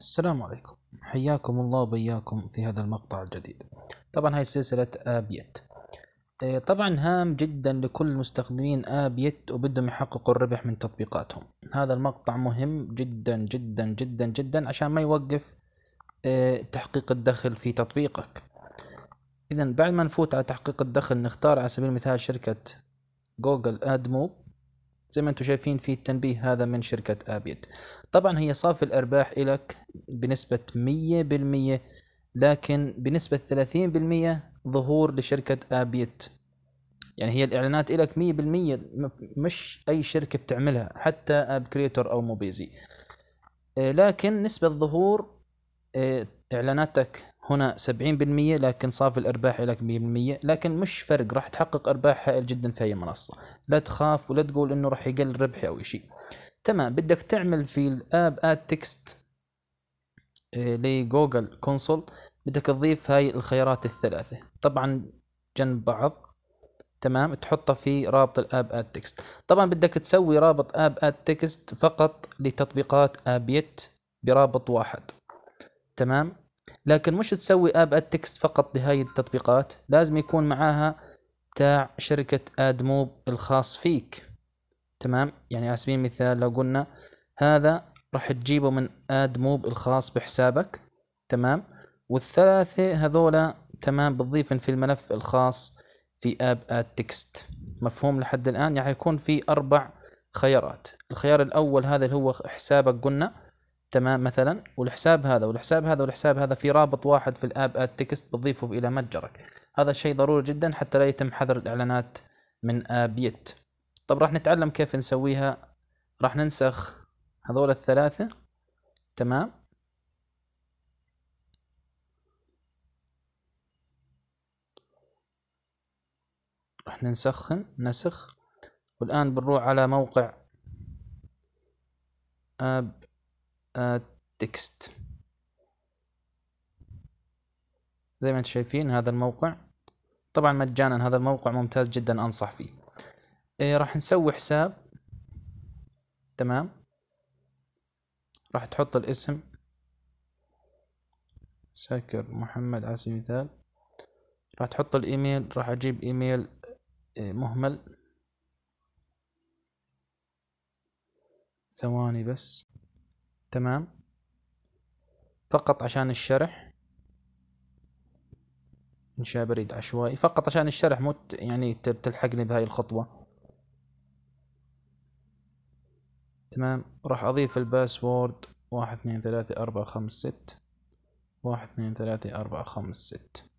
السلام عليكم حياكم الله وبياكم في هذا المقطع الجديد طبعا هاي سلسلة ابيت إيه، طبعا هام جدا لكل مستخدمين ابيت وبدهم يحققوا الربح من تطبيقاتهم هذا المقطع مهم جدا جدا جدا جدا عشان ما يوقف إيه، تحقيق الدخل في تطبيقك اذا بعد ما نفوت على تحقيق الدخل نختار على سبيل المثال شركة جوجل ادموب زي ما انتم شايفين في التنبيه هذا من شركة ابيد طبعا هي صافي الارباح لك بنسبة 100% لكن بنسبة 30% ظهور لشركة ابيت يعني هي الاعلانات لك 100% مش اي شركة بتعملها حتى اب كريتور او موبيزي آه، لكن نسبة ظهور آه، اعلاناتك هنا 70% لكن صافي الارباح لك 100% لكن مش فرق راح تحقق ارباح هائل جدا في هاي المنصه لا تخاف ولا تقول انه راح يقل ربحي او شيء تمام بدك تعمل في الاب اد تكست آه، لجوجل كونسول بدك تضيف هاي الخيارات الثلاثه طبعا جنب بعض تمام تحطها في رابط الاب اد تكست طبعا بدك تسوي رابط اب اد تكست فقط لتطبيقات ابيت برابط واحد تمام لكن مش تسوي اب اد تكست فقط لهاي التطبيقات لازم يكون معاها تاع شركة ادموب الخاص فيك تمام يعني على سبيل المثال لو قلنا هذا راح تجيبه من ادموب الخاص بحسابك تمام والثلاثة هذولا تمام بتضيفن في الملف الخاص في اب اد تكست مفهوم لحد الان يعني يكون في اربع خيارات الخيار الاول هذا اللي هو حسابك قلنا تمام مثلا والحساب هذا والحساب هذا والحساب هذا في رابط واحد في الاب اد تكست بتضيفه الى متجرك هذا الشيء ضروري جدا حتى لا يتم حذر الاعلانات من ابيت طب راح نتعلم كيف نسويها راح ننسخ هذول الثلاثة تمام راح ننسخن نسخ والآن بنروح على موقع اب add آه، text زي ما انتم شايفين هذا الموقع طبعا مجانا هذا الموقع ممتاز جدا انصح فيه إيه راح نسوي حساب تمام راح تحط الاسم ساكر محمد على سبيل المثال راح تحط الايميل راح اجيب ايميل إيه، مهمل ثواني بس تمام فقط عشان الشرح انشاء بريد عشوائي فقط عشان الشرح مو يعني تلحقني بهاي الخطوة تمام راح اضيف الباسورد واحد اثنين ثلاثة اربعة خمس ست واحد اثنين ثلاثة اربعة خمس ست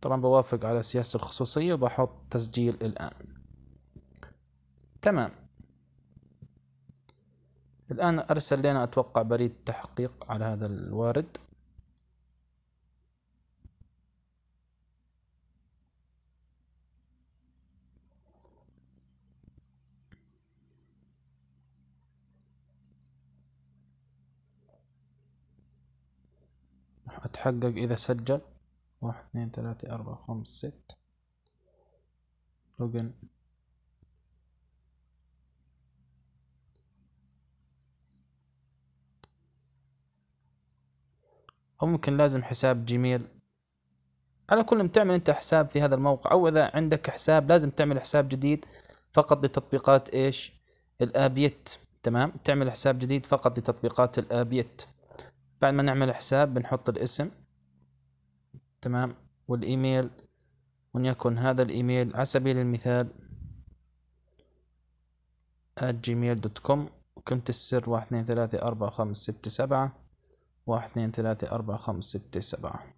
طبعا بوافق على سياسة الخصوصية وبحط تسجيل الآن تمام الآن أرسل لنا أتوقع بريد تحقيق على هذا الوارد أتحقق إذا سجل واحد اثنين ثلاثة أربعة خمسة ست لوجن أو ممكن لازم حساب جيميل على كل تعمل أنت حساب في هذا الموقع أو إذا عندك حساب لازم تعمل حساب جديد فقط لتطبيقات إيش الآبيت تمام تعمل حساب جديد فقط لتطبيقات الآبيت بعد ما نعمل حساب بنحط الاسم تمام والإيميل وليكن هذا الإيميل على سبيل المثال gmail.com وكلمة السر واحد اثنين ثلاثة أربعة خمسة ستة سبعة واحد اثنين ثلاثة أربعة خمسة ستة سبعة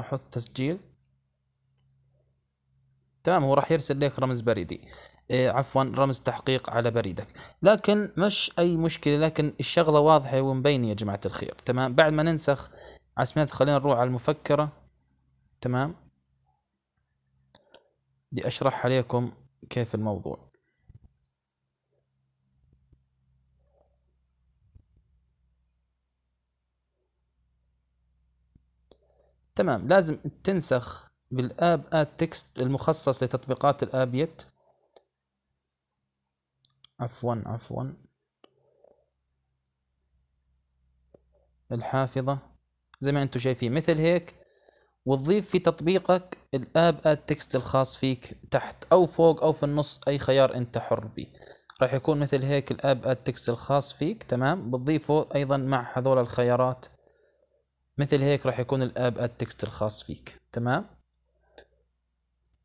أحط تسجيل تمام هو راح يرسل لك رمز بريدي إيه عفوا رمز تحقيق على بريدك لكن مش أي مشكلة لكن الشغلة واضحة ومبينة يا جماعة الخير تمام بعد ما ننسخ عسمات خلينا نروح على المفكرة تمام بدي أشرح عليكم كيف الموضوع تمام لازم تنسخ بالاب اد تكست المخصص لتطبيقات الابيت عفوا عفوا الحافظة زي ما انتم شايفين مثل هيك وتضيف في تطبيقك الاب اد تكست الخاص فيك تحت او فوق او في النص اي خيار انت حر به راح يكون مثل هيك الاب اد تكست الخاص فيك تمام بتضيفه ايضا مع هذول الخيارات مثل هيك راح يكون الاب اد تكست الخاص فيك تمام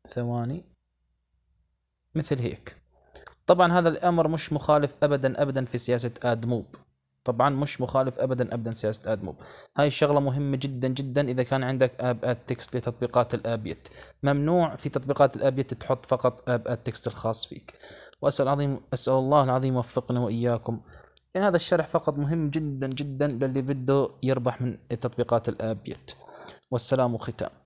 ثواني مثل هيك طبعا هذا الامر مش مخالف ابدا ابدا في سياسه ادموب طبعا مش مخالف ابدا ابدا سياسه ادموب هاي الشغله مهمه جدا جدا اذا كان عندك اب اد تكست لتطبيقات الابيت ممنوع في تطبيقات الابيت تحط فقط اب اد تكست الخاص فيك واسال عظيم اسال الله العظيم يوفقنا واياكم يعني هذا الشرح فقط مهم جدا جدا للي بده يربح من تطبيقات الآبيت والسلام ختام